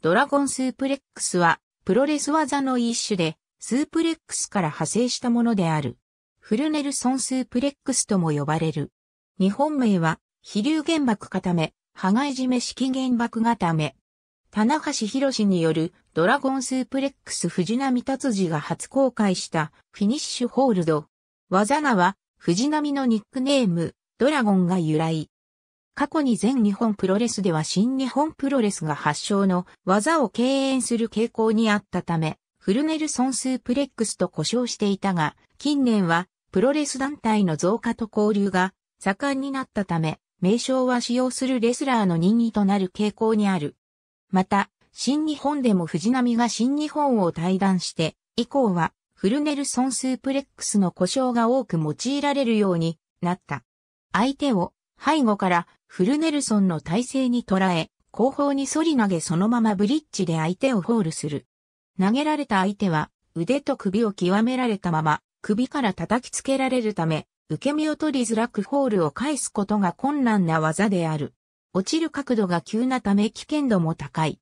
ドラゴンスープレックスは、プロレス技の一種で、スープレックスから派生したものである。フルネルソンスープレックスとも呼ばれる。日本名は、飛竜原爆固め、羽交締め式原爆固め。棚橋博によるドラゴンスープレックス藤波達次が初公開したフィニッシュホールド。技名は藤波のニックネームドラゴンが由来。過去に全日本プロレスでは新日本プロレスが発祥の技を敬遠する傾向にあったため、フルネルソンスープレックスと呼称していたが、近年はプロレス団体の増加と交流が盛んになったため、名称は使用するレスラーの任意となる傾向にある。また、新日本でも藤波が新日本を退団して、以降はフルネルソンスープレックスの故障が多く用いられるようになった。相手を背後からフルネルソンの体勢に捉え、後方に反り投げそのままブリッジで相手をホールする。投げられた相手は腕と首を極められたまま首から叩きつけられるため、受け身を取りづらくホールを返すことが困難な技である。落ちる角度が急なため危険度も高い。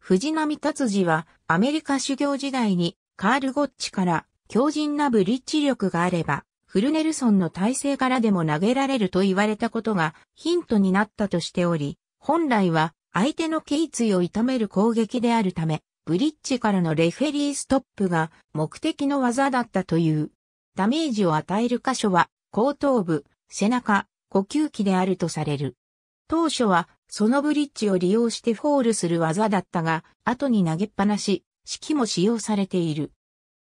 藤波達治はアメリカ修行時代にカール・ゴッチから強靭なブリッジ力があればフルネルソンの体勢からでも投げられると言われたことがヒントになったとしており、本来は相手の頸椎を痛める攻撃であるため、ブリッジからのレフェリーストップが目的の技だったという。ダメージを与える箇所は後頭部、背中、呼吸器であるとされる。当初はそのブリッジを利用してフォールする技だったが、後に投げっぱなし、式も使用されている。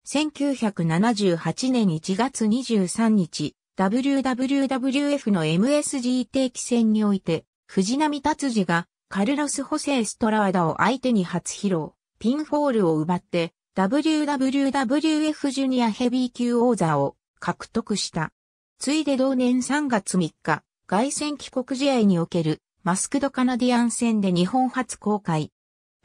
1978年1月23日、WWF の MSG 定期戦において、藤波達治がカルロス・ホセ・エストラーダを相手に初披露、ピンフォールを奪って、WWWF ジュニアヘビー級王座を獲得した。ついで同年3月3日、外戦帰国試合におけるマスクドカナディアン戦で日本初公開。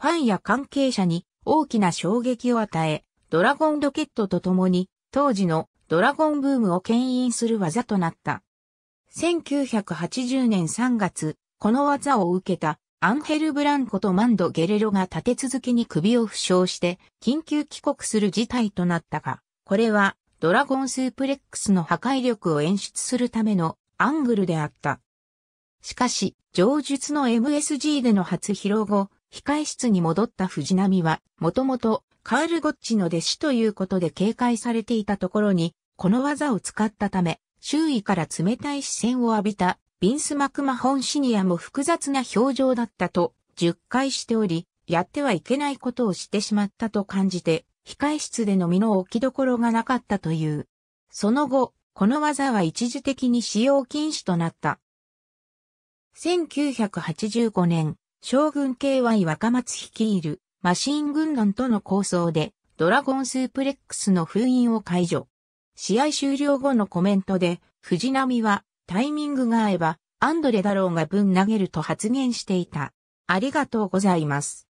ファンや関係者に大きな衝撃を与え、ドラゴンロケットと共に、当時のドラゴンブームを牽引する技となった。1980年3月、この技を受けたアンヘル・ブランコとマンド・ゲレロが立て続けに首を負傷して緊急帰国する事態となったが、これはドラゴンスープレックスの破壊力を演出するためのアングルであった。しかし、上述の MSG での初披露後、控室に戻った藤波は、もともとカール・ゴッチの弟子ということで警戒されていたところに、この技を使ったため、周囲から冷たい視線を浴びた、ビンス・マクマホンシニアも複雑な表情だったと、10回しており、やってはいけないことをしてしまったと感じて、控室での身の置きどころがなかったという。その後、この技は一時的に使用禁止となった。1985年、将軍 KY 若松率いるマシーン軍団との構想で、ドラゴンスープレックスの封印を解除。試合終了後のコメントで、藤波は、タイミングが合えば、アンドレだろうがぶん投げると発言していた。ありがとうございます。